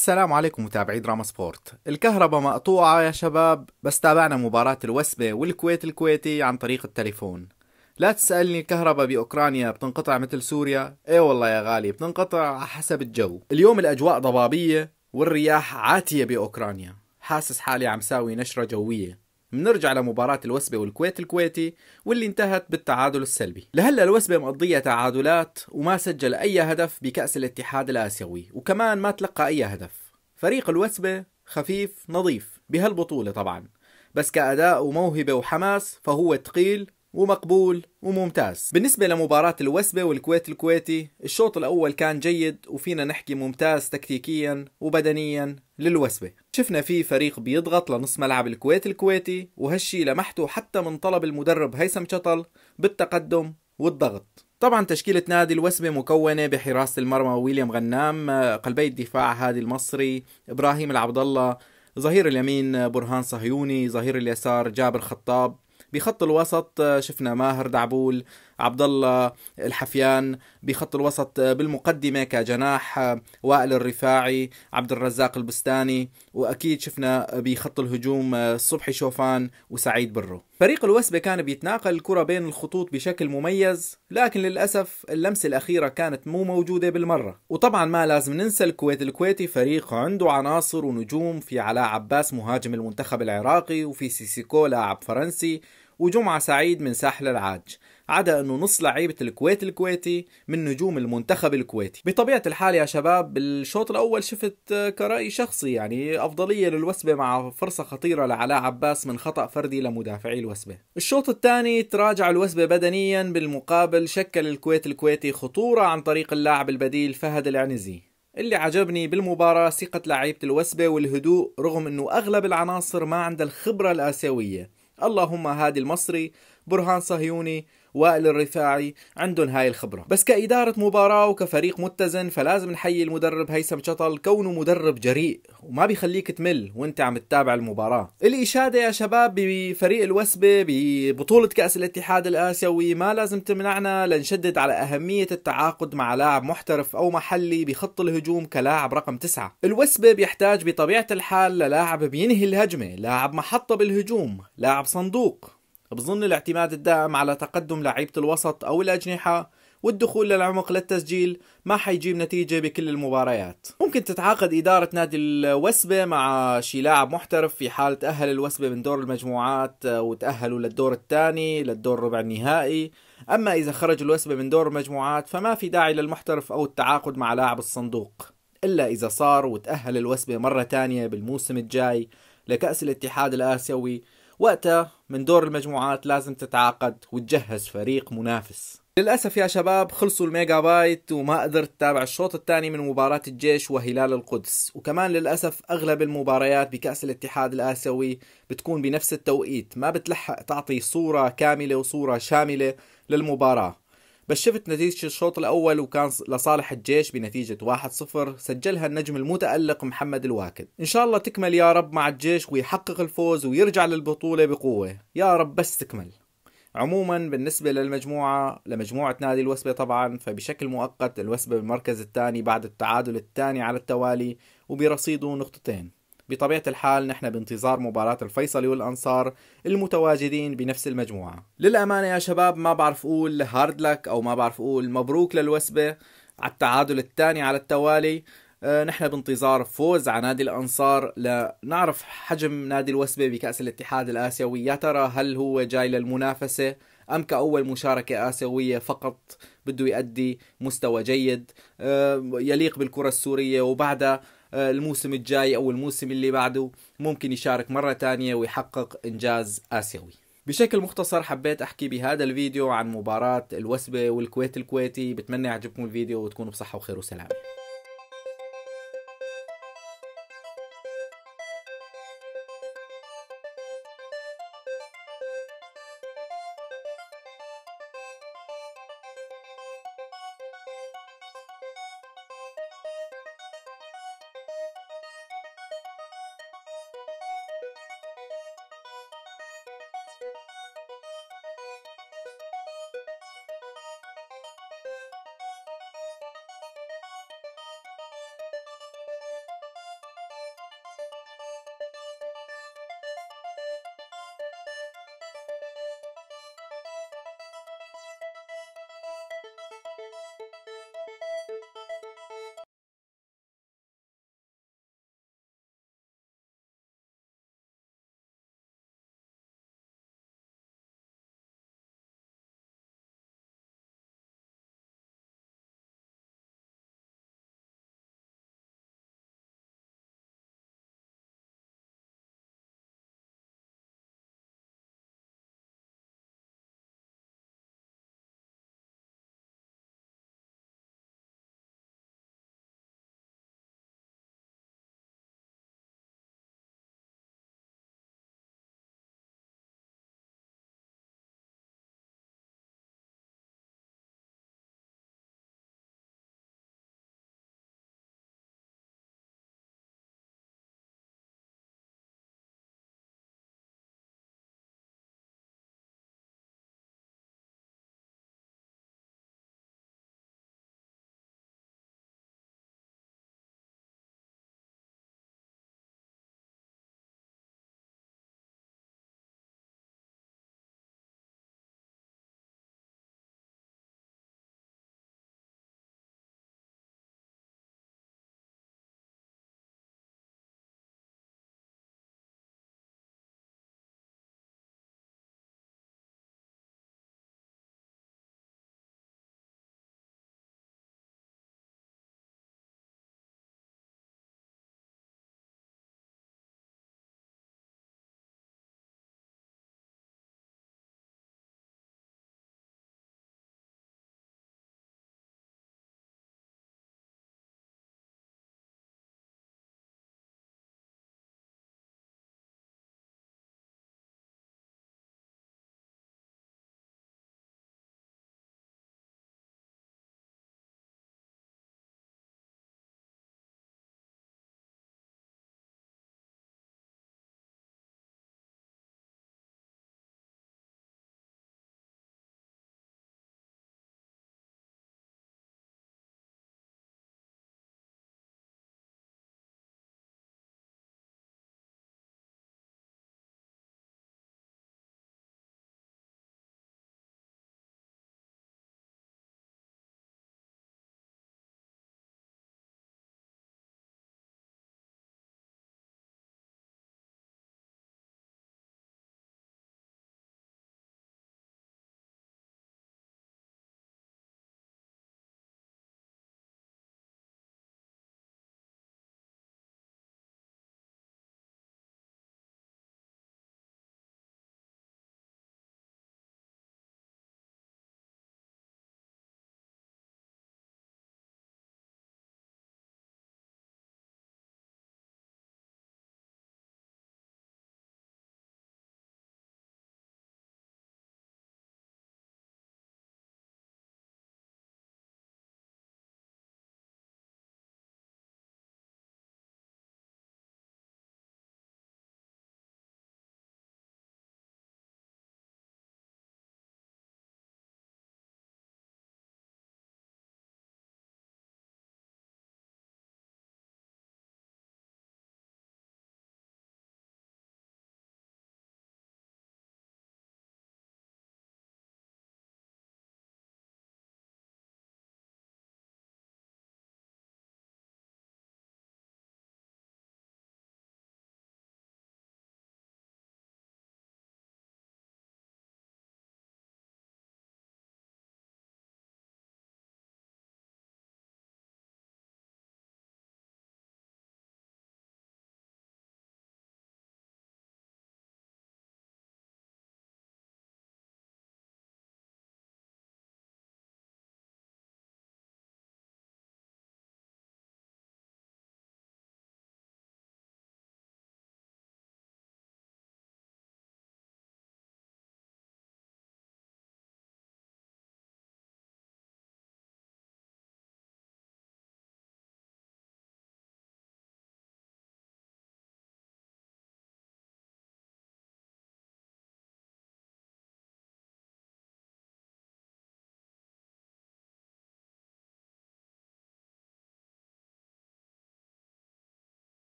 السلام عليكم متابعي دراما سبورت الكهرباء مقطوعة يا شباب بس تابعنا مباراة الوسبة والكويت الكويتي عن طريق التليفون لا تسألني الكهرباء بأوكرانيا بتنقطع مثل سوريا ايه والله يا غالي بتنقطع حسب الجو اليوم الأجواء ضبابية والرياح عاتية بأوكرانيا حاسس حالي عم ساوي نشرة جوية بنرجع لمباراة الوسبة والكويت الكويتي واللي انتهت بالتعادل السلبي لهلا الوسبة مقضية تعادلات وما سجل أي هدف بكأس الاتحاد الآسيوي وكمان ما تلقى أي هدف فريق الوسبة خفيف نظيف بهالبطولة طبعا بس كأداء وموهبة وحماس فهو ثقيل ومقبول وممتاز بالنسبة لمباراة الوسبة والكويت الكويتي الشوط الأول كان جيد وفينا نحكي ممتاز تكتيكيا وبدنيا للوسبة شفنا فيه فريق بيضغط لنص ملعب الكويت الكويتي وهالشي لمحته حتى من طلب المدرب هيثم شطل بالتقدم والضغط طبعا تشكيلة نادي الوسبة مكونة بحراسة المرمى ويليام غنام قلبي الدفاع هادي المصري إبراهيم العبد الله ظهير اليمين برهان صهيوني ظهير اليسار جابر خطاب بخط الوسط آه، شفنا ماهر دعبول عبد الله الحفيان بخط الوسط آه، بالمقدمه كجناح آه، وائل الرفاعي عبد الرزاق البستاني واكيد شفنا بخط الهجوم صبحي شوفان وسعيد برو فريق الوسبة كان بيتناقل الكرة بين الخطوط بشكل مميز لكن للأسف اللمسة الأخيرة كانت مو موجودة بالمرة وطبعا ما لازم ننسى الكويت الكويتي فريق عنده عناصر ونجوم في علاء عباس مهاجم المنتخب العراقي وفي سيسيكو لاعب فرنسي وجمعة سعيد من ساحل العاج عدا انه نص لعيبة الكويت الكويتي من نجوم المنتخب الكويتي بطبيعة الحال يا شباب بالشوط الاول شفت آه، كرأي شخصي يعني افضلية للوسبة مع فرصة خطيرة لعلاء عباس من خطأ فردي لمدافعي الوسبة الشوط الثاني تراجع الوسبة بدنيا بالمقابل شكل الكويت الكويتي خطورة عن طريق اللاعب البديل فهد العنزي اللي عجبني بالمباراة ثقة لعيبة الوسبة والهدوء رغم انه اغلب العناصر ما عندها الخبرة الاسيوية اللهم هادي المصري برهان صهيوني وائل الرفاعي عندهم هاي الخبرة بس كإدارة مباراة وكفريق متزن فلازم نحيي المدرب هيثم شطل كونه مدرب جريء وما بيخليك تمل وانت عم تتابع المباراة الإشادة يا شباب بفريق الوسبة ببطولة كأس الاتحاد الآسيوي ما لازم تمنعنا لنشدد على أهمية التعاقد مع لاعب محترف أو محلي بخط الهجوم كلاعب رقم تسعة الوسبة بيحتاج بطبيعة الحال للاعب بينهي الهجمة لاعب محطة بالهجوم لاعب صندوق بظن الاعتماد الدائم على تقدم لعيبة الوسط أو الأجنحة والدخول للعمق للتسجيل ما حيجيب نتيجة بكل المباريات ممكن تتعاقد إدارة نادي الوسبة مع شي لاعب محترف في حال تأهل الوسبة من دور المجموعات وتأهلوا للدور الثاني للدور الربع النهائي أما إذا خرج الوسبة من دور المجموعات فما في داعي للمحترف أو التعاقد مع لاعب الصندوق إلا إذا صار وتأهل الوسبة مرة تانية بالموسم الجاي لكأس الاتحاد الآسيوي وقتها من دور المجموعات لازم تتعاقد وتجهز فريق منافس للأسف يا شباب خلصوا الميجا بايت وما قدرت تتابع الشوط الثاني من مباراة الجيش وهلال القدس وكمان للأسف أغلب المباريات بكأس الاتحاد الآسيوي بتكون بنفس التوقيت ما بتلحق تعطي صورة كاملة وصورة شاملة للمباراة بس شفت نتيجة الشوط الأول وكان لصالح الجيش بنتيجة 1-0 سجلها النجم المتألق محمد الواكد إن شاء الله تكمل يا رب مع الجيش ويحقق الفوز ويرجع للبطولة بقوة يا رب بس تكمل عموما بالنسبة للمجموعة لمجموعة نادي الوسبة طبعا فبشكل مؤقت الوسبة بالمركز الثاني بعد التعادل الثاني على التوالي وبرصيده نقطتين بطبيعة الحال نحن بانتظار مباراة الفيصلي والأنصار المتواجدين بنفس المجموعة للأمانة يا شباب ما بعرف أقول هارد لك أو ما بعرف أقول مبروك للوسبة على التعادل الثاني على التوالي آه، نحن بانتظار فوز على نادي الأنصار لنعرف حجم نادي الوسبة بكأس الاتحاد الآسيوي يا ترى هل هو جاي للمنافسة أم كأول مشاركة آسيوية فقط بده يؤدي مستوى جيد آه، يليق بالكرة السورية وبعدها آه، الموسم الجاي او الموسم اللي بعده ممكن يشارك مره ثانيه ويحقق انجاز اسيوي بشكل مختصر حبيت احكي بهذا الفيديو عن مباراه الوسبه والكويت الكويتي بتمنى يعجبكم الفيديو وتكونوا بصحه وخير وسلامه